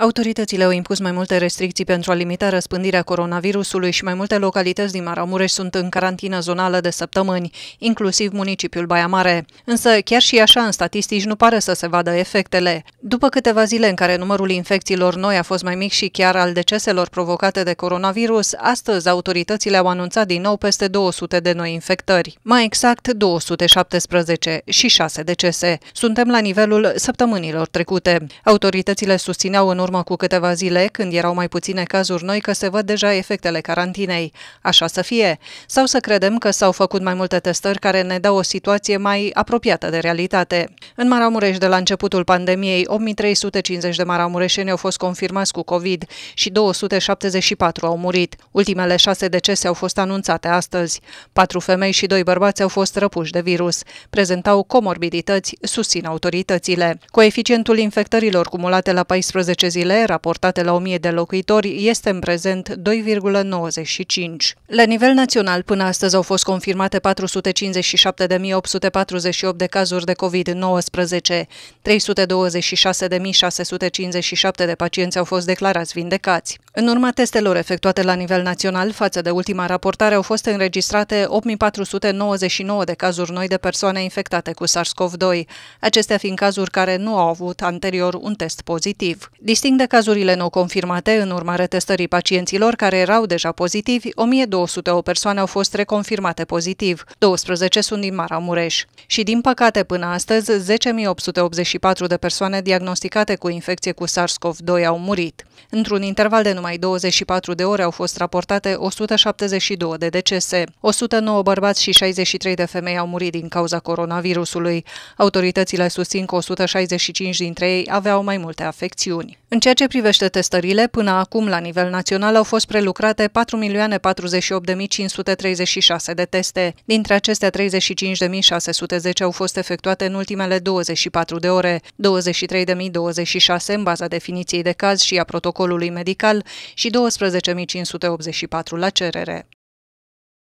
Autoritățile au impus mai multe restricții pentru a limita răspândirea coronavirusului și mai multe localități din Maramureș sunt în carantină zonală de săptămâni, inclusiv municipiul Baia Mare. Însă, chiar și așa, în statistici nu pare să se vadă efectele. După câteva zile în care numărul infecțiilor noi a fost mai mic și chiar al deceselor provocate de coronavirus, astăzi autoritățile au anunțat din nou peste 200 de noi infectări, mai exact 217 și 6 decese. Suntem la nivelul săptămânilor trecute. Autoritățile susțineau în urmă urmă cu câteva zile, când erau mai puține cazuri noi, că se văd deja efectele carantinei. Așa să fie. Sau să credem că s-au făcut mai multe testări care ne dau o situație mai apropiată de realitate. În Maramureș, de la începutul pandemiei, 8350 de maramureșeni au fost confirmați cu COVID și 274 au murit. Ultimele șase decese au fost anunțate astăzi. Patru femei și doi bărbați au fost răpuși de virus. Prezentau comorbidități, susțin autoritățile. Coeficientul infectărilor cumulate la 14 zile, raportate la 1000 de locuitori, este în prezent 2,95. La nivel național, până astăzi au fost confirmate 457.848 de cazuri de COVID-19. 326.657 de pacienți au fost declarați vindecați. În urma testelor efectuate la nivel național, față de ultima raportare, au fost înregistrate 8499 de cazuri noi de persoane infectate cu SARS-CoV-2, acestea fiind cazuri care nu au avut anterior un test pozitiv. Disting de cazurile nou confirmate, în urma retestării pacienților care erau deja pozitivi, 1200 persoane au fost reconfirmate pozitiv, 12 sunt din Maramureș. Și din păcate, până astăzi, 10.884 de persoane diagnosticate cu infecție cu SARS-CoV-2 au murit. Într-un interval de numai numai 24 de ore au fost raportate 172 de decese. 109 bărbați și 63 de femei au murit din cauza coronavirusului. Autoritățile susțin că 165 dintre ei aveau mai multe afecțiuni. În ceea ce privește testările, până acum la nivel național au fost prelucrate 4.048.536 de teste. Dintre acestea, 35.610 au fost efectuate în ultimele 24 de ore, 23.026 în baza definiției de caz și a protocolului medical și 12.584 la cerere.